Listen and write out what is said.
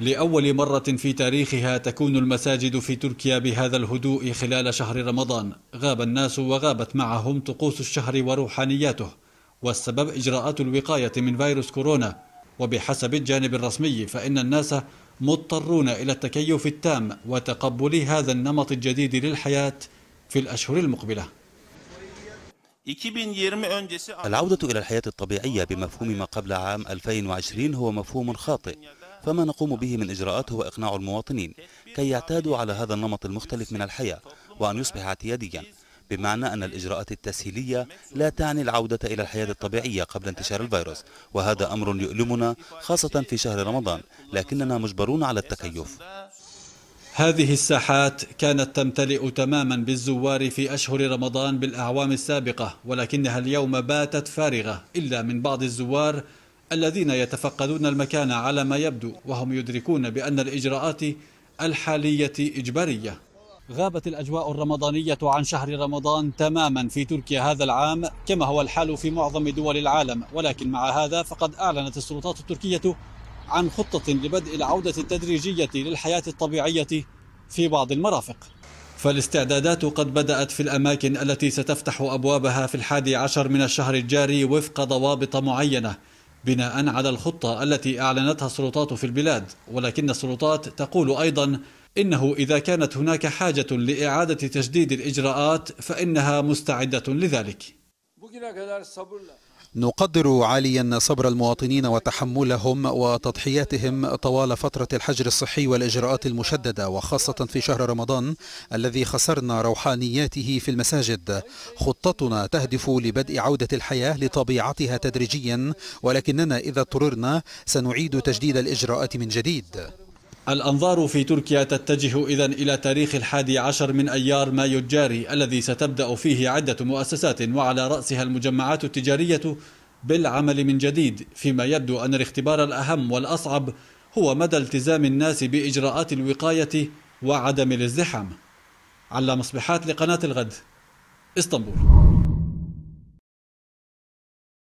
لأول مرة في تاريخها تكون المساجد في تركيا بهذا الهدوء خلال شهر رمضان غاب الناس وغابت معهم طقوس الشهر وروحانياته والسبب إجراءات الوقاية من فيروس كورونا وبحسب الجانب الرسمي فإن الناس مضطرون إلى التكيف التام وتقبل هذا النمط الجديد للحياة في الأشهر المقبلة العودة إلى الحياة الطبيعية بمفهوم ما قبل عام 2020 هو مفهوم خاطئ فما نقوم به من إجراءات هو إقناع المواطنين كي يعتادوا على هذا النمط المختلف من الحياة وأن يصبح اعتياديا بمعنى أن الإجراءات التسهيلية لا تعني العودة إلى الحياة الطبيعية قبل انتشار الفيروس وهذا أمر يؤلمنا خاصة في شهر رمضان لكننا مجبرون على التكيف هذه الساحات كانت تمتلئ تماما بالزوار في أشهر رمضان بالأعوام السابقة ولكنها اليوم باتت فارغة إلا من بعض الزوار الذين يتفقدون المكان على ما يبدو وهم يدركون بأن الإجراءات الحالية إجبارية غابت الأجواء الرمضانية عن شهر رمضان تماما في تركيا هذا العام كما هو الحال في معظم دول العالم ولكن مع هذا فقد أعلنت السلطات التركية عن خطة لبدء العودة التدريجية للحياة الطبيعية في بعض المرافق فالاستعدادات قد بدأت في الأماكن التي ستفتح أبوابها في الحادي عشر من الشهر الجاري وفق ضوابط معينة بناء على الخطة التي أعلنتها السلطات في البلاد ولكن السلطات تقول أيضا إنه إذا كانت هناك حاجة لإعادة تجديد الإجراءات فإنها مستعدة لذلك نقدر عاليا صبر المواطنين وتحملهم وتضحياتهم طوال فترة الحجر الصحي والإجراءات المشددة وخاصة في شهر رمضان الذي خسرنا روحانياته في المساجد خطتنا تهدف لبدء عودة الحياة لطبيعتها تدريجيا ولكننا إذا اضطررنا سنعيد تجديد الإجراءات من جديد الأنظار في تركيا تتجه إذا إلى تاريخ الحادي عشر من أيار مايو الجاري الذي ستبدأ فيه عدة مؤسسات وعلى رأسها المجمعات التجارية بالعمل من جديد فيما يبدو أن الاختبار الأهم والأصعب هو مدى التزام الناس بإجراءات الوقاية وعدم الازدحام على مصبحات لقناة الغد اسطنبول